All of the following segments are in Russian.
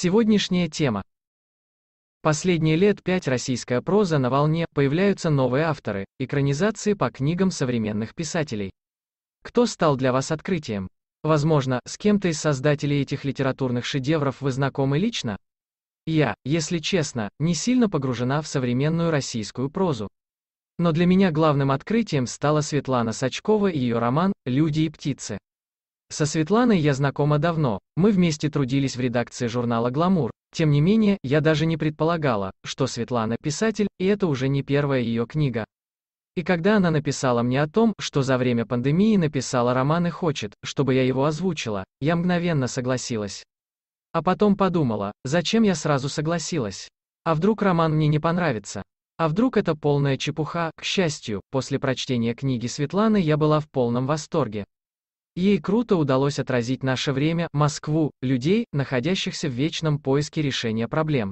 Сегодняшняя тема. Последние лет пять российская проза на волне, появляются новые авторы, экранизации по книгам современных писателей. Кто стал для вас открытием? Возможно, с кем-то из создателей этих литературных шедевров вы знакомы лично? Я, если честно, не сильно погружена в современную российскую прозу. Но для меня главным открытием стала Светлана Сачкова и ее роман «Люди и птицы». Со Светланой я знакома давно, мы вместе трудились в редакции журнала «Гламур». Тем не менее, я даже не предполагала, что Светлана – писатель, и это уже не первая ее книга. И когда она написала мне о том, что за время пандемии написала роман и хочет, чтобы я его озвучила, я мгновенно согласилась. А потом подумала, зачем я сразу согласилась? А вдруг роман мне не понравится? А вдруг это полная чепуха? К счастью, после прочтения книги Светланы я была в полном восторге. Ей круто удалось отразить наше время, Москву, людей, находящихся в вечном поиске решения проблем.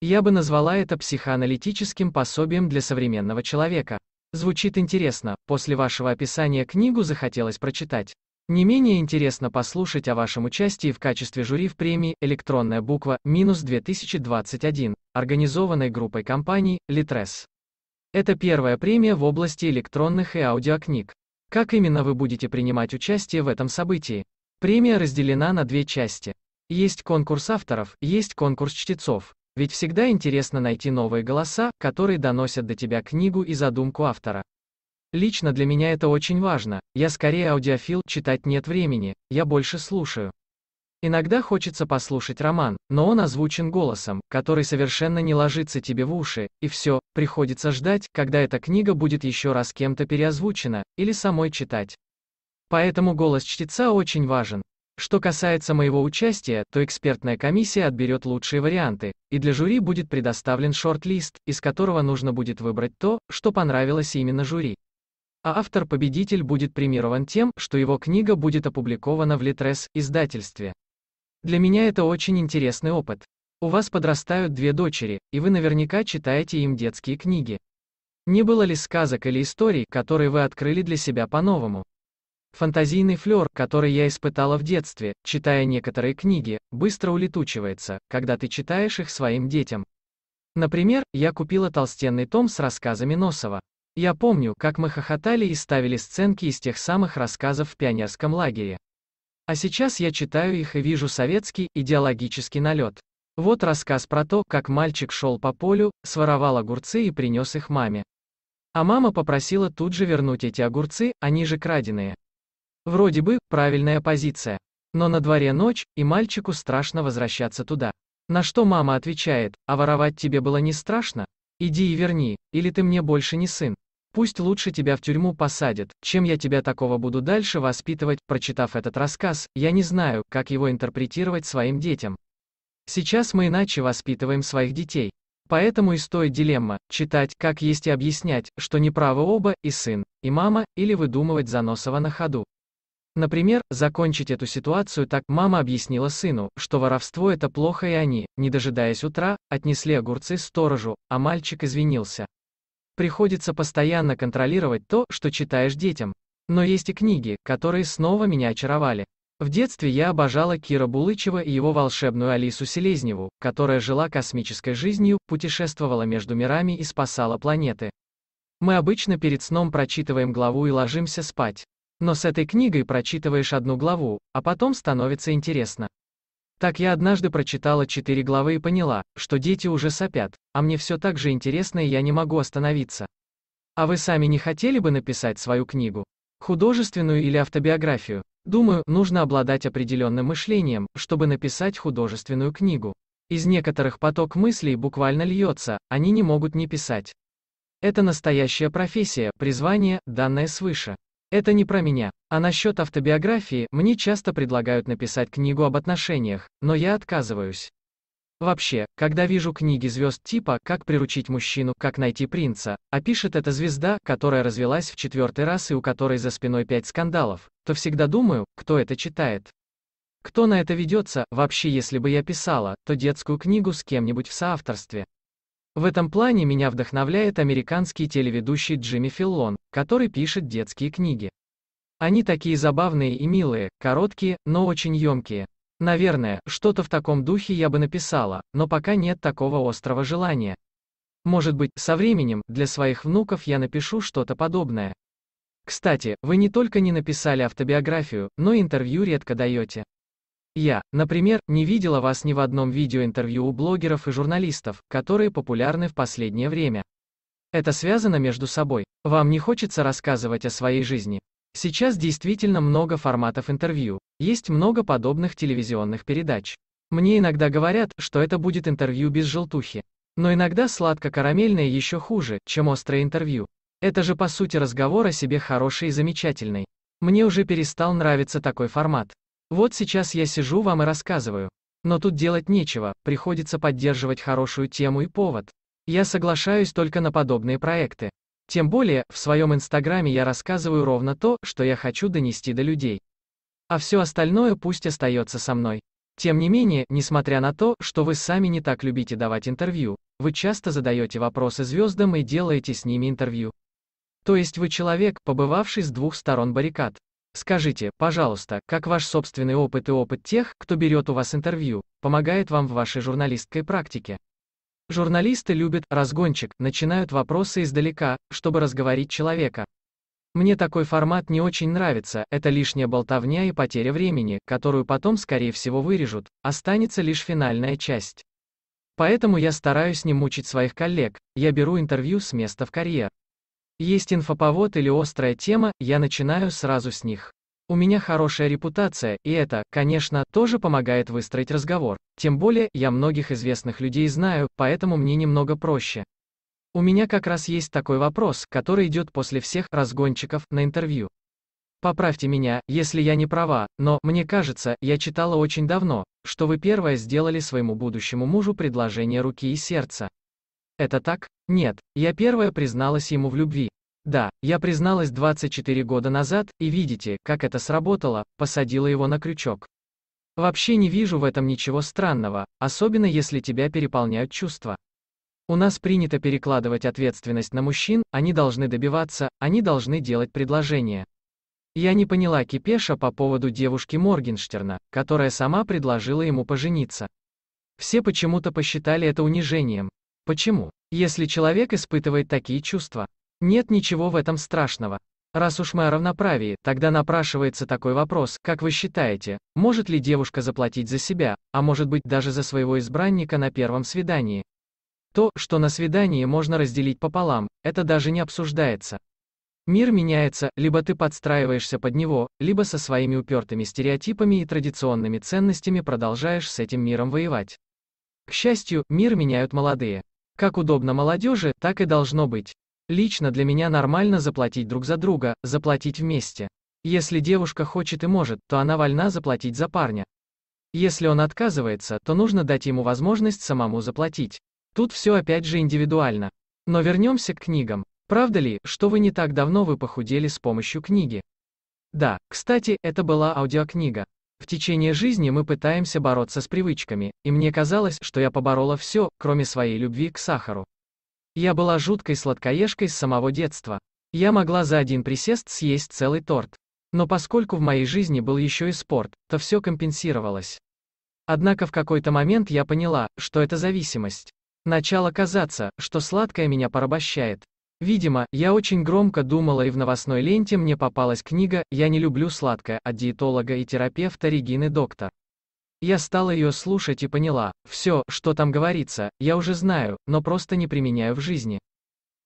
Я бы назвала это психоаналитическим пособием для современного человека. Звучит интересно, после вашего описания книгу захотелось прочитать. Не менее интересно послушать о вашем участии в качестве жюри в премии «Электронная буква» минус 2021, организованной группой компаний «Литрес». Это первая премия в области электронных и аудиокниг. Как именно вы будете принимать участие в этом событии? Премия разделена на две части. Есть конкурс авторов, есть конкурс чтецов. Ведь всегда интересно найти новые голоса, которые доносят до тебя книгу и задумку автора. Лично для меня это очень важно. Я скорее аудиофил, читать нет времени, я больше слушаю. Иногда хочется послушать роман, но он озвучен голосом, который совершенно не ложится тебе в уши, и все, приходится ждать, когда эта книга будет еще раз кем-то переозвучена, или самой читать. Поэтому голос чтеца очень важен. Что касается моего участия, то экспертная комиссия отберет лучшие варианты, и для жюри будет предоставлен шорт-лист, из которого нужно будет выбрать то, что понравилось именно жюри. А автор-победитель будет премирован тем, что его книга будет опубликована в Литрес издательстве. Для меня это очень интересный опыт. У вас подрастают две дочери, и вы наверняка читаете им детские книги. Не было ли сказок или историй, которые вы открыли для себя по-новому? Фантазийный флер, который я испытала в детстве, читая некоторые книги, быстро улетучивается, когда ты читаешь их своим детям. Например, я купила толстенный том с рассказами Носова. Я помню, как мы хохотали и ставили сценки из тех самых рассказов в пионерском лагере. А сейчас я читаю их и вижу советский идеологический налет. Вот рассказ про то, как мальчик шел по полю, своровал огурцы и принес их маме. А мама попросила тут же вернуть эти огурцы, они же краденые. Вроде бы, правильная позиция. Но на дворе ночь, и мальчику страшно возвращаться туда. На что мама отвечает, а воровать тебе было не страшно? Иди и верни, или ты мне больше не сын. Пусть лучше тебя в тюрьму посадят, чем я тебя такого буду дальше воспитывать. Прочитав этот рассказ, я не знаю, как его интерпретировать своим детям. Сейчас мы иначе воспитываем своих детей. Поэтому и стоит дилемма, читать, как есть и объяснять, что неправы оба, и сын, и мама, или выдумывать заносово на ходу. Например, закончить эту ситуацию так, мама объяснила сыну, что воровство это плохо и они, не дожидаясь утра, отнесли огурцы сторожу, а мальчик извинился. Приходится постоянно контролировать то, что читаешь детям. Но есть и книги, которые снова меня очаровали. В детстве я обожала Кира Булычева и его волшебную Алису Селезневу, которая жила космической жизнью, путешествовала между мирами и спасала планеты. Мы обычно перед сном прочитываем главу и ложимся спать. Но с этой книгой прочитываешь одну главу, а потом становится интересно. Так я однажды прочитала четыре главы и поняла, что дети уже сопят, а мне все так же интересно и я не могу остановиться. А вы сами не хотели бы написать свою книгу? Художественную или автобиографию? Думаю, нужно обладать определенным мышлением, чтобы написать художественную книгу. Из некоторых поток мыслей буквально льется, они не могут не писать. Это настоящая профессия, призвание, данное свыше. Это не про меня. А насчет автобиографии, мне часто предлагают написать книгу об отношениях, но я отказываюсь. Вообще, когда вижу книги звезд типа «Как приручить мужчину», «Как найти принца», а пишет эта звезда, которая развелась в четвертый раз и у которой за спиной пять скандалов, то всегда думаю, кто это читает. Кто на это ведется, вообще если бы я писала, то детскую книгу с кем-нибудь в соавторстве. В этом плане меня вдохновляет американский телеведущий Джимми Филлон, который пишет детские книги. Они такие забавные и милые, короткие, но очень емкие. Наверное, что-то в таком духе я бы написала, но пока нет такого острого желания. Может быть, со временем, для своих внуков я напишу что-то подобное. Кстати, вы не только не написали автобиографию, но интервью редко даете. Я, например, не видела вас ни в одном видеоинтервью у блогеров и журналистов, которые популярны в последнее время. Это связано между собой. Вам не хочется рассказывать о своей жизни. Сейчас действительно много форматов интервью. Есть много подобных телевизионных передач. Мне иногда говорят, что это будет интервью без желтухи. Но иногда сладко-карамельное еще хуже, чем острое интервью. Это же по сути разговор о себе хороший и замечательный. Мне уже перестал нравиться такой формат. Вот сейчас я сижу вам и рассказываю. Но тут делать нечего, приходится поддерживать хорошую тему и повод. Я соглашаюсь только на подобные проекты. Тем более, в своем инстаграме я рассказываю ровно то, что я хочу донести до людей. А все остальное пусть остается со мной. Тем не менее, несмотря на то, что вы сами не так любите давать интервью, вы часто задаете вопросы звездам и делаете с ними интервью. То есть вы человек, побывавший с двух сторон баррикад. Скажите, пожалуйста, как ваш собственный опыт и опыт тех, кто берет у вас интервью, помогает вам в вашей журналистской практике? Журналисты любят разгончик, начинают вопросы издалека, чтобы разговорить человека. Мне такой формат не очень нравится, это лишняя болтовня и потеря времени, которую потом, скорее всего, вырежут, останется лишь финальная часть. Поэтому я стараюсь не мучить своих коллег, я беру интервью с места в карьер. Есть инфоповод или острая тема, я начинаю сразу с них. У меня хорошая репутация, и это, конечно, тоже помогает выстроить разговор. Тем более, я многих известных людей знаю, поэтому мне немного проще. У меня как раз есть такой вопрос, который идет после всех разгончиков на интервью. Поправьте меня, если я не права, но, мне кажется, я читала очень давно, что вы первое сделали своему будущему мужу предложение руки и сердца. Это так? Нет, я первая призналась ему в любви. Да, я призналась 24 года назад, и видите, как это сработало, посадила его на крючок. Вообще не вижу в этом ничего странного, особенно если тебя переполняют чувства. У нас принято перекладывать ответственность на мужчин, они должны добиваться, они должны делать предложение. Я не поняла кипеша по поводу девушки Моргенштерна, которая сама предложила ему пожениться. Все почему-то посчитали это унижением. Почему? Если человек испытывает такие чувства. Нет ничего в этом страшного. Раз уж мы о равноправии, тогда напрашивается такой вопрос, как вы считаете, может ли девушка заплатить за себя, а может быть даже за своего избранника на первом свидании? То, что на свидании можно разделить пополам, это даже не обсуждается. Мир меняется, либо ты подстраиваешься под него, либо со своими упертыми стереотипами и традиционными ценностями продолжаешь с этим миром воевать. К счастью, мир меняют молодые. Как удобно молодежи, так и должно быть. Лично для меня нормально заплатить друг за друга, заплатить вместе. Если девушка хочет и может, то она вольна заплатить за парня. Если он отказывается, то нужно дать ему возможность самому заплатить. Тут все опять же индивидуально. Но вернемся к книгам. Правда ли, что вы не так давно вы похудели с помощью книги? Да, кстати, это была аудиокнига. В течение жизни мы пытаемся бороться с привычками, и мне казалось, что я поборола все, кроме своей любви к сахару. Я была жуткой сладкоежкой с самого детства. Я могла за один присест съесть целый торт. Но поскольку в моей жизни был еще и спорт, то все компенсировалось. Однако в какой-то момент я поняла, что это зависимость. Начало казаться, что сладкое меня порабощает, Видимо, я очень громко думала и в новостной ленте мне попалась книга «Я не люблю сладкое» от диетолога и терапевта Регины Доктор. Я стала ее слушать и поняла, все, что там говорится, я уже знаю, но просто не применяю в жизни.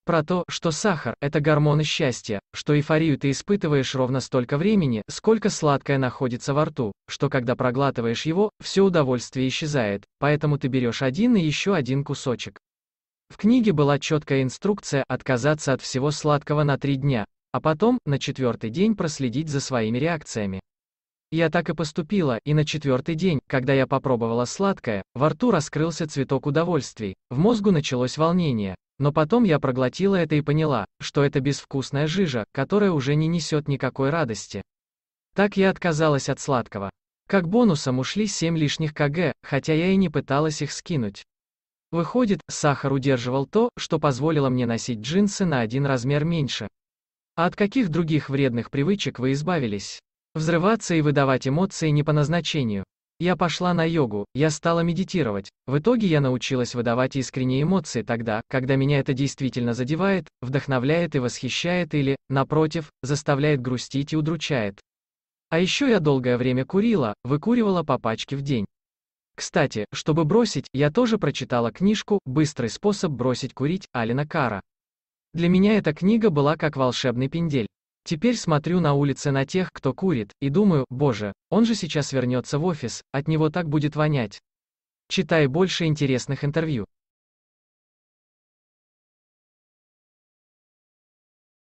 Про то, что сахар – это гормоны счастья, что эйфорию ты испытываешь ровно столько времени, сколько сладкое находится во рту, что когда проглатываешь его, все удовольствие исчезает, поэтому ты берешь один и еще один кусочек. В книге была четкая инструкция отказаться от всего сладкого на три дня, а потом, на четвертый день проследить за своими реакциями. Я так и поступила, и на четвертый день, когда я попробовала сладкое, во рту раскрылся цветок удовольствий, в мозгу началось волнение, но потом я проглотила это и поняла, что это безвкусная жижа, которая уже не несет никакой радости. Так я отказалась от сладкого. Как бонусом ушли 7 лишних кг, хотя я и не пыталась их скинуть. Выходит, сахар удерживал то, что позволило мне носить джинсы на один размер меньше. А от каких других вредных привычек вы избавились? Взрываться и выдавать эмоции не по назначению. Я пошла на йогу, я стала медитировать. В итоге я научилась выдавать искренние эмоции тогда, когда меня это действительно задевает, вдохновляет и восхищает или, напротив, заставляет грустить и удручает. А еще я долгое время курила, выкуривала по пачке в день. Кстати, чтобы бросить, я тоже прочитала книжку «Быстрый способ бросить курить» Алина Кара. Для меня эта книга была как волшебный пиндель. Теперь смотрю на улице на тех, кто курит, и думаю, боже, он же сейчас вернется в офис, от него так будет вонять. Читай больше интересных интервью.